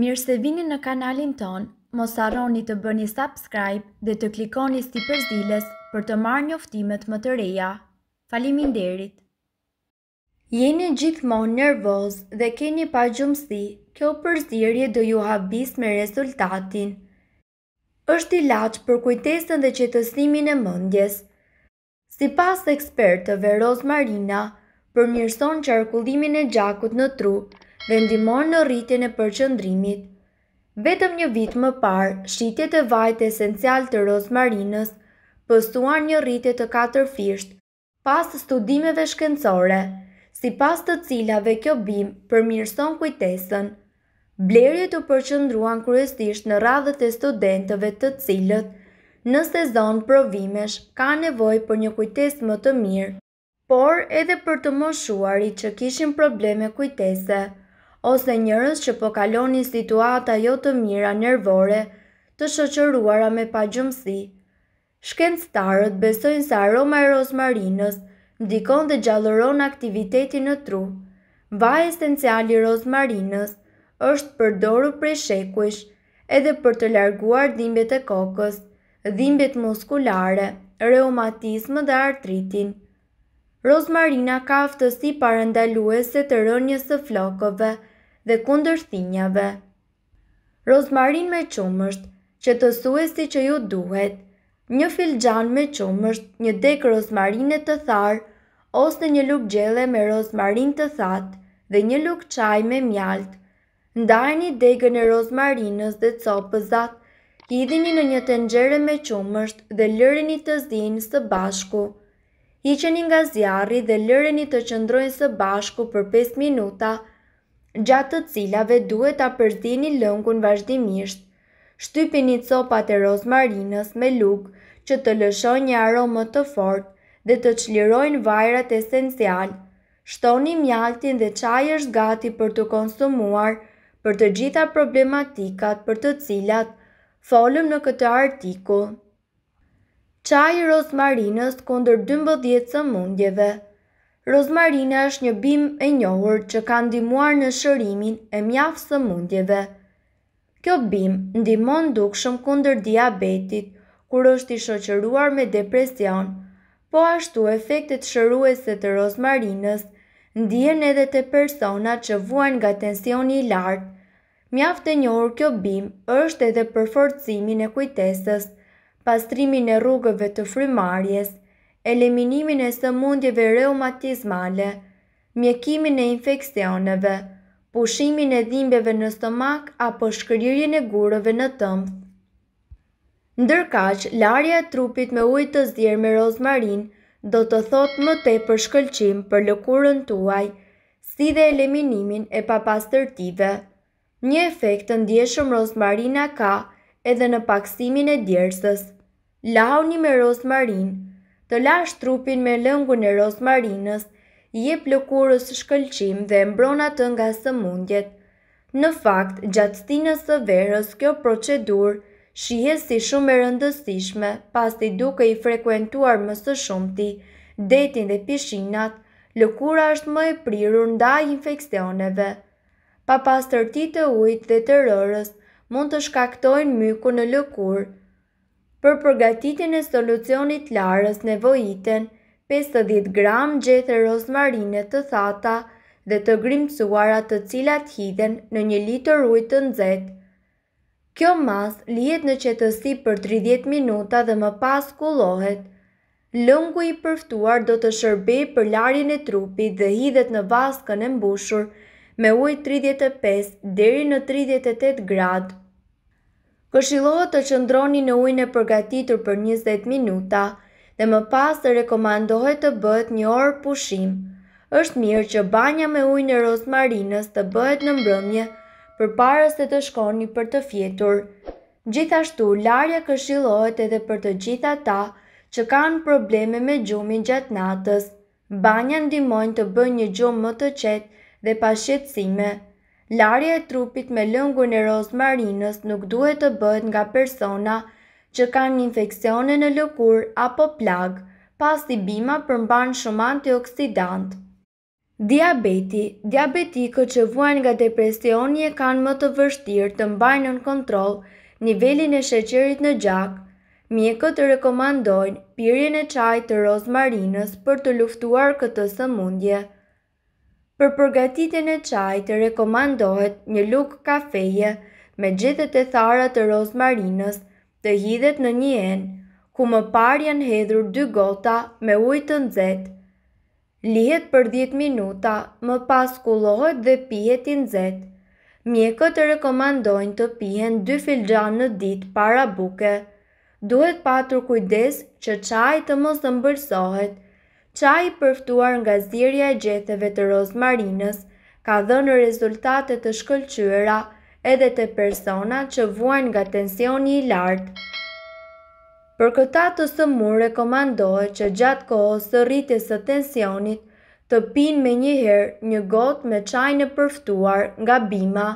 Mirë se vini në kanalin ton, mos arroni të bëni subscribe dhe të klikoni sti përzilës për të marrë një më të reja. Falimin derit! Jeni gjithmon nervoz dhe keni pa gjumësi, kjo përzirje dhe ju habis me rezultatin. Êshtë i laqë për kujtesën dhe qëtësimin e mëndjes. Si pas ekspertëve Marina për mirëson qarkullimin e gjakut në trupë, dhe ndimon në rritjen e përqëndrimit. Vetëm një vit më parë, shqitjet e vajt esencial të rozmarinës pëstuar një rritje të katër fisht, pas studimeve shkencore, si pas të cilave kjo bim përmirëson kujtesën. Blerje të përqëndruan kryesisht në radhët e studentëve të cilët, në sezon provimesh ka nevoj për një kujtes më të mirë, por edhe për të moshuari që kishin probleme kujtese ose njërës që po kaloni situata jo të mira nervore, të shoqëruara me pagjumësi. Shkencëtarët besojnë se aroma e rozmarinës ndikon dhe gjalloron aktivitetin në tru. Va esenciali i rozmarinës është përdoru prej shekuish edhe për të larguar dhimbjet e kokës, dhimbjet muskulare, reumatizmë dhe artritin. Rozmarina ka aftësi parandaluese të rënjës së flokëve, dhe kundër thinjave. Rozmarin me qumësht, që të suesi që ju duhet, një filxan me qumësht, një dek rozmarine të tharë, ose një luk gjele me rozmarin të thatë dhe një luk qaj me mjaltë. një degën e rozmarinës dhe copëzat, hidhini në një tengjere me qumësht dhe lërini të zinë së bashku. Hiqeni nga zjarri dhe lërini të qëndrojnë së bashku për 5 minuta, gjatë të cilave duhet ta përzini lëngun vazhdimisht. Shtypini copat e rozmarinës me lugë që të lëshojnë një aromë të fortë dhe të çlirojnë vajrat esencial. Shtoni mjaltin dhe qaj është gati për të konsumuar për të gjitha problematikat për të cilat folëm në këtë artikull. Qaj i rozmarinës kundër 12 sëmundjeve. mundjeve Rozmarina është një bim e njohur që ka ndimuar në shërimin e mjafë së mundjeve. Kjo bim ndimon duk shumë kunder diabetit, kur është i shoqëruar me depresion, po ashtu efektet shëruese të rozmarinës ndien edhe të persona që vuajnë nga tensioni i lartë. Mjaftë e njohur kjo bim është edhe përforcimin e kujtesës, pastrimin e rrugëve të frymarjes, eliminimin e sëmundjeve reumatizmale, mjekimin e infekcioneve, pushimin e dhimbjeve në stomak apo shkryrjen e gurëve në tëmpë. Ndërkaq, larja e trupit me ujë të zjerë me rozmarin do të thotë më te për shkëlqim për lëkurën tuaj, si dhe eliminimin e papastërtive. Një efekt të ndjeshëm rozmarina ka edhe në paksimin e djersës. Launi me rozmarinë, të lash trupin me lëngun e rosmarinës, je plëkurës shkëlqim dhe mbronat të nga së mundjet. Në fakt, gjatë stinës së verës, kjo procedur shihet si shumë e rëndësishme, pas të duke i frekuentuar më së shumëti, detin dhe pishinat, lëkura është më e prirur nda infekcioneve. Pa pas tërti të ujtë dhe të rërës, mund të shkaktojnë myku në lëkurë, për përgatitin e solucionit larës nevojiten, 50 gram gjethe rozmarine të thata dhe të grimësuarat të cilat hiden në një litër ujtë të nëzet. Kjo mas lijet në qetësi për 30 minuta dhe më pas kulohet. Lëngu i përftuar do të shërbej për larjen e trupit dhe hidhet në vaskën e mbushur me ujë 35 deri në 38 gradë këshilohet të qëndroni në ujnë e përgatitur për 20 minuta dhe më pas të rekomandohet të bëhet një orë pushim. është mirë që banja me ujnë e rosmarinës të bëhet në mbrëmje për parës se të shkoni për të fjetur. Gjithashtu, larja këshilohet edhe për të gjitha ta që kanë probleme me gjumin gjatë natës. Banja ndimojnë të bëjnë një gjumë më të qetë dhe pa shqetsime. Larje e trupit me lëngur në rozmarinës nuk duhet të bëhet nga persona që kanë infekcione në lëkur apo plagë, pas i bima përmban shumë antioksidant. Diabeti Diabetikët që vuajnë nga depresioni e kanë më të vështirë të mbajnë në kontrol nivelin e sheqerit në gjak, mjekët të rekomandojnë pirjen e qaj të rozmarinës për të luftuar këtë së mundje. Për përgatitin e qaj të rekomandohet një luk kafeje me gjithet e thara të rozmarinës të hidhet në një enë, ku më par janë hedhur dy gota me ujë të nxehtë. Lihet për 10 minuta, më pas kullohet dhe pihet i nxehtë. Mjekët të rekomandojnë të pihen 2 filxhan në ditë para buke. Duhet patur kujdes që çaji të mos ëmbëlsohet qaj përftuar nga zirja e gjetheve të marinës ka dhënë rezultate të shkëllqyra edhe të persona që vuajnë nga tensioni i lartë. Për këta të sëmur rekomandohet që gjatë kohë së rritjes së tensionit të pinë me njëherë një gotë me qaj në përftuar nga bima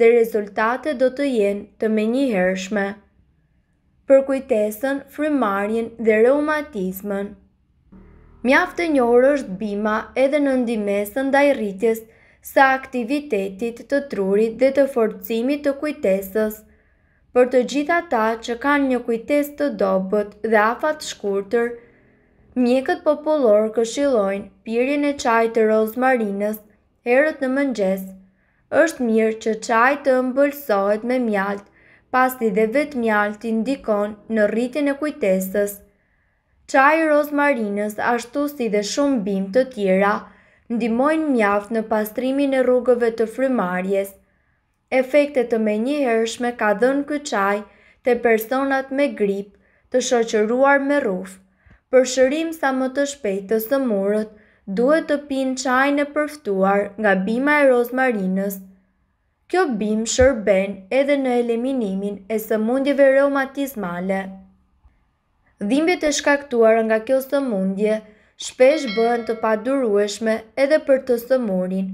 dhe rezultate do të jenë të me njëhershme. Për kujtesën, frimarjen dhe reumatizmën. Mjaftë një njërë është bima edhe në ndimesë ndaj rritjes sa aktivitetit të trurit dhe të forcimit të kujtesës. Për të gjitha ta që kanë një kujtes të dobët dhe afat shkurëtër, mjekët popullorë këshilojnë pirjen e qaj të rozmarinës herët në mëngjes. është mirë që qaj të mbëlsohet me mjaltë, pas të dhe vetë mjaltë të ndikon në rritin e kujtesës qaj rozmarinës ashtu si dhe shumë bim të tjera, ndimojnë mjaft në pastrimin e rrugëve të frymarjes. Efektet të me një hershme ka dhënë këtë qaj të personat me grip të shoqëruar me ruf. Për shërim sa më të shpejt të sëmurët, duhet të pinë qaj në përftuar nga bima e rozmarinës. Kjo bim shërben edhe në eliminimin e sëmundjive reumatizmale dhimbjet e shkaktuara nga kjo sëmundje shpesh bëhen të padurueshme edhe për të sëmurin.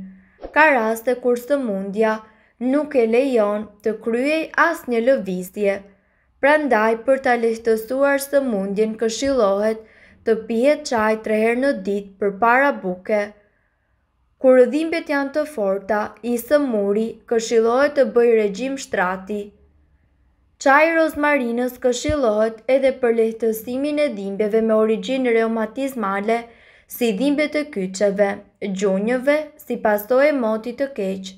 Ka raste kur sëmundja nuk e lejon të kryej as një lëvizje. Prandaj për të lehtësuar sëmundjen këshilohet të pije qaj tre herë në ditë për para buke. Kur dhimbjet janë të forta, i sëmuri këshilohet të bëj regjim shtrati. Qaj rozmarinës këshilohet edhe për lehtësimin e dhimbjeve me origin reumatizmale, si dhimbje të kyqeve, gjunjëve, si pasto e motit të keqë,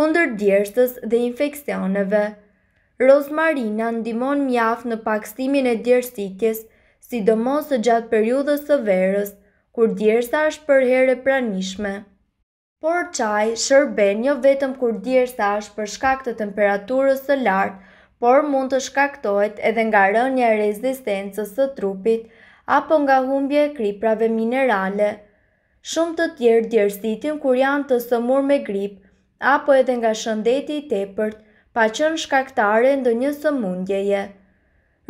kunder djersës dhe infekcioneve. Rozmarina ndimon mjaf në pakstimin e djersitjes, sidomos e gjatë periudës së verës, kur djersa është për herë pranishme. Por qaj shërben jo vetëm kur djersa është për shkak të temperaturës së lartë, por mund të shkaktohet edhe nga rënja rezistencës të trupit apo nga humbje e kriprave minerale. Shumë të tjerë djersitin kur janë të sëmur me grip, apo edhe nga shëndeti i tepërt, pa qënë shkaktare ndë një sëmundjeje.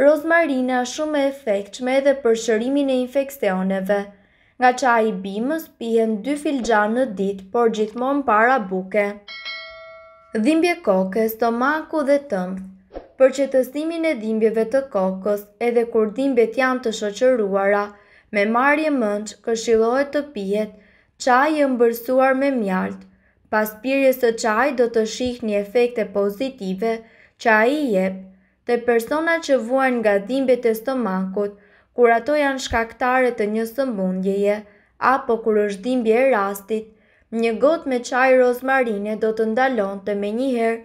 Rozmarina shumë e efektshme edhe për shërimin e infekcioneve. Nga qa i bimës pihen 2 filgja në dit, por gjithmon para buke. Dhimbje koke, stomaku dhe tëmë për që të simin e dhimbjeve të kokës edhe kur dhimbjet janë të shoqëruara, me marje mënç këshilohet të pijet, qaj e mbërsuar me mjalt, pas pirjes së qaj do të shih një efekte pozitive, qaj i jep, të persona që vuajnë nga dhimbjet e stomakut, kur ato janë shkaktare të një sëmbundjeje, apo kur është dhimbje e rastit, një got me qaj rozmarine do të ndalon të me njëherë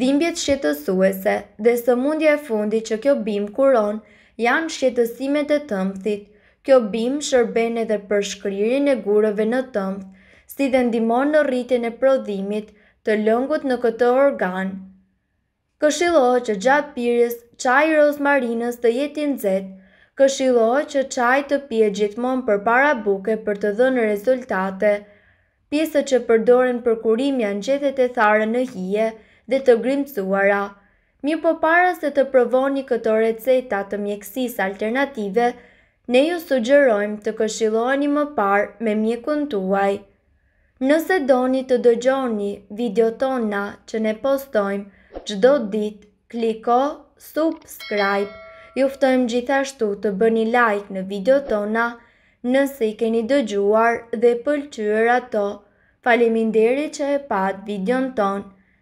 Dhimbjet shqetësuese dhe së mundje e fundi që kjo bim kuron janë shqetësimet e tëmthit. Kjo bim shërben edhe për shkryrin e gurëve në tëmth, si dhe ndimon në rritin e prodhimit të lëngut në këtë organ. Këshilohë që gjatë pires qaj rozmarinës të jetin zetë, këshilohë që qaj të pje gjithmon për para buke për të dhënë rezultate, pjesët që përdoren për kurim janë gjethet e tharë në hije, dhe të grimcuara. Mi po para se të provoni këto receta të mjekësis alternative, ne ju sugjerojmë të këshiloni më par me mjekun tuaj. Nëse doni të dëgjoni video tona që ne postojmë gjdo dit, kliko subscribe. Juftojmë gjithashtu të bëni like në video tona nëse i keni dëgjuar dhe pëlqyër ato. Faleminderit që e pat videon tonë